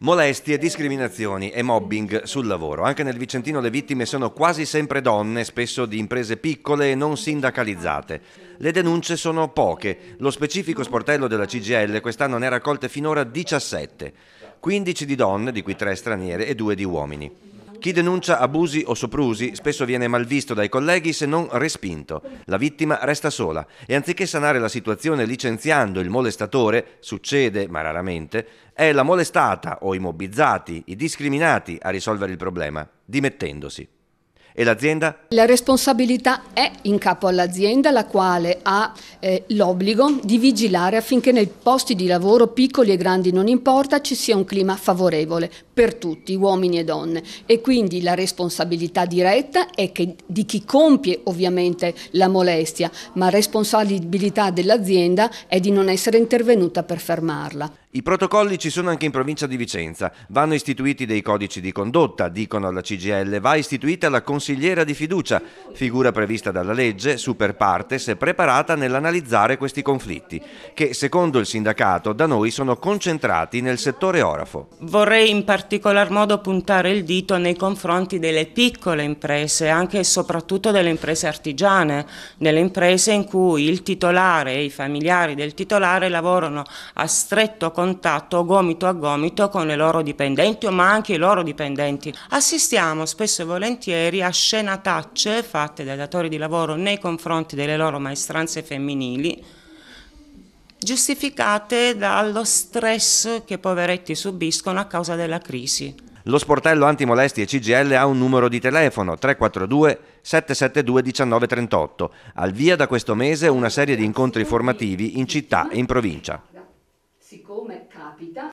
Molestie, discriminazioni e mobbing sul lavoro. Anche nel Vicentino le vittime sono quasi sempre donne, spesso di imprese piccole e non sindacalizzate. Le denunce sono poche. Lo specifico sportello della CGL quest'anno ne ha raccolte finora 17. 15 di donne, di cui 3 straniere e 2 di uomini. Chi denuncia abusi o soprusi spesso viene malvisto dai colleghi se non respinto. La vittima resta sola e anziché sanare la situazione licenziando il molestatore, succede, ma raramente, è la molestata o i mobbizzati, i discriminati a risolvere il problema, dimettendosi. E l'azienda? La responsabilità è in capo all'azienda, la quale ha eh, l'obbligo di vigilare affinché nei posti di lavoro, piccoli e grandi non importa, ci sia un clima favorevole per tutti, uomini e donne. E quindi la responsabilità diretta è che, di chi compie ovviamente la molestia, ma responsabilità dell'azienda è di non essere intervenuta per fermarla. I protocolli ci sono anche in provincia di Vicenza, vanno istituiti dei codici di condotta, dicono alla CGL, va istituita la consigliera consigliera di fiducia, figura prevista dalla legge, super partes e preparata nell'analizzare questi conflitti, che secondo il sindacato da noi sono concentrati nel settore orafo. Vorrei in particolar modo puntare il dito nei confronti delle piccole imprese, anche e soprattutto delle imprese artigiane, delle imprese in cui il titolare e i familiari del titolare lavorano a stretto contatto, gomito a gomito, con le loro dipendenti o ma anche i loro dipendenti. Assistiamo spesso e volentieri a scenatacce fatte dai datori di lavoro nei confronti delle loro maestranze femminili, giustificate dallo stress che i poveretti subiscono a causa della crisi. Lo sportello antimolesti e CGL ha un numero di telefono 342 772 1938. Al via da questo mese una serie di incontri formativi in città e in provincia. Siccome capita